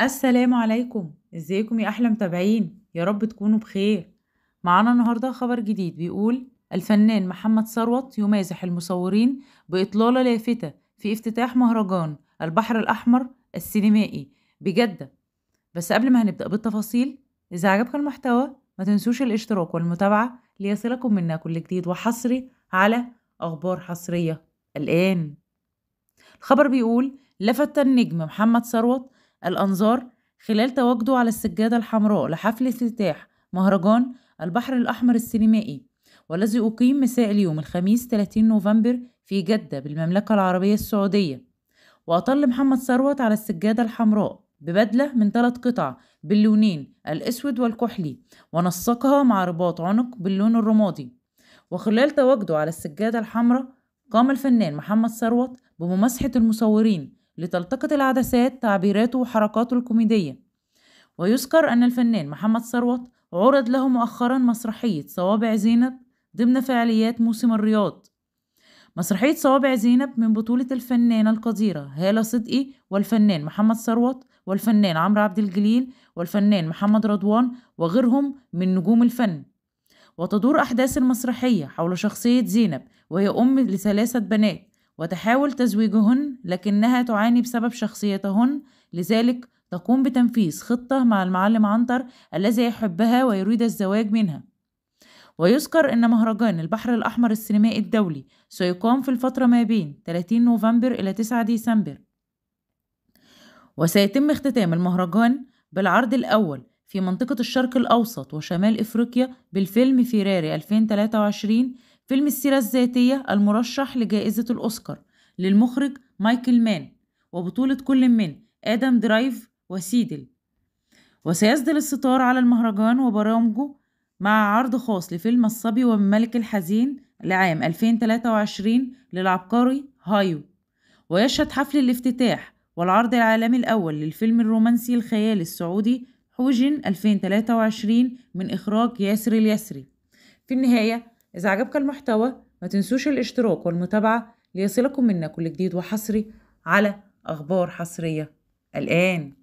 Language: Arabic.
السلام عليكم ازيكم يا احلى متابعين يا رب تكونوا بخير معانا النهارده خبر جديد بيقول الفنان محمد ثروت يمازح المصورين باطلاله لافته في افتتاح مهرجان البحر الاحمر السينمائي بجده بس قبل ما هنبدا بالتفاصيل اذا عجبك المحتوى ما تنسوش الاشتراك والمتابعه ليصلكم منا كل جديد وحصري على اخبار حصريه الان الخبر بيقول لفت النجم محمد ثروت الأنظار خلال تواجده على السجادة الحمراء لحفل افتتاح مهرجان البحر الأحمر السينمائي والذي أقيم مساء اليوم الخميس 30 نوفمبر في جدة بالمملكة العربية السعودية وأطل محمد ثروت على السجادة الحمراء ببدلة من ثلاث قطع باللونين الأسود والكحلي ونسقها مع رباط عنق باللون الرمادي وخلال تواجده على السجادة الحمراء قام الفنان محمد ثروت بمماسحة المصورين لتلتقط العدسات تعبيراته وحركاته الكوميدية ويذكر أن الفنان محمد ثروت عرض له مؤخرا مسرحية صوابع زينب ضمن فعاليات موسم الرياض مسرحية صوابع زينب من بطولة الفنانة القديرة هالة صدقي والفنان محمد ثروت والفنان عمرو عبد الجليل والفنان محمد رضوان وغيرهم من نجوم الفن وتدور أحداث المسرحية حول شخصية زينب وهي أم لثلاثة بنات وتحاول تزويجهن لكنها تعاني بسبب شخصيتهن لذلك تقوم بتنفيذ خطة مع المعلم عنتر الذي يحبها ويريد الزواج منها ويذكر أن مهرجان البحر الأحمر السينمائي الدولي سيقام في الفترة ما بين 30 نوفمبر إلى 9 ديسمبر وسيتم اختتام المهرجان بالعرض الأول في منطقة الشرق الأوسط وشمال إفريقيا بالفيلم فيراري 2023 فيلم السيرة الذاتية المرشح لجائزة الأوسكار للمخرج مايكل مان وبطولة كل من آدم درايف وسيدل وسيسدل الستار على المهرجان وبرامجه مع عرض خاص لفيلم الصبي والملك الحزين لعام 2023 للعبقري هايو ويشهد حفل الافتتاح والعرض العالمي الأول للفيلم الرومانسي الخيالي السعودي حوجن 2023 من إخراج ياسر اليسري في النهاية إذا عجبك المحتوى ما تنسوش الاشتراك والمتابعة ليصلكم منا كل جديد وحصري على أخبار حصرية الآن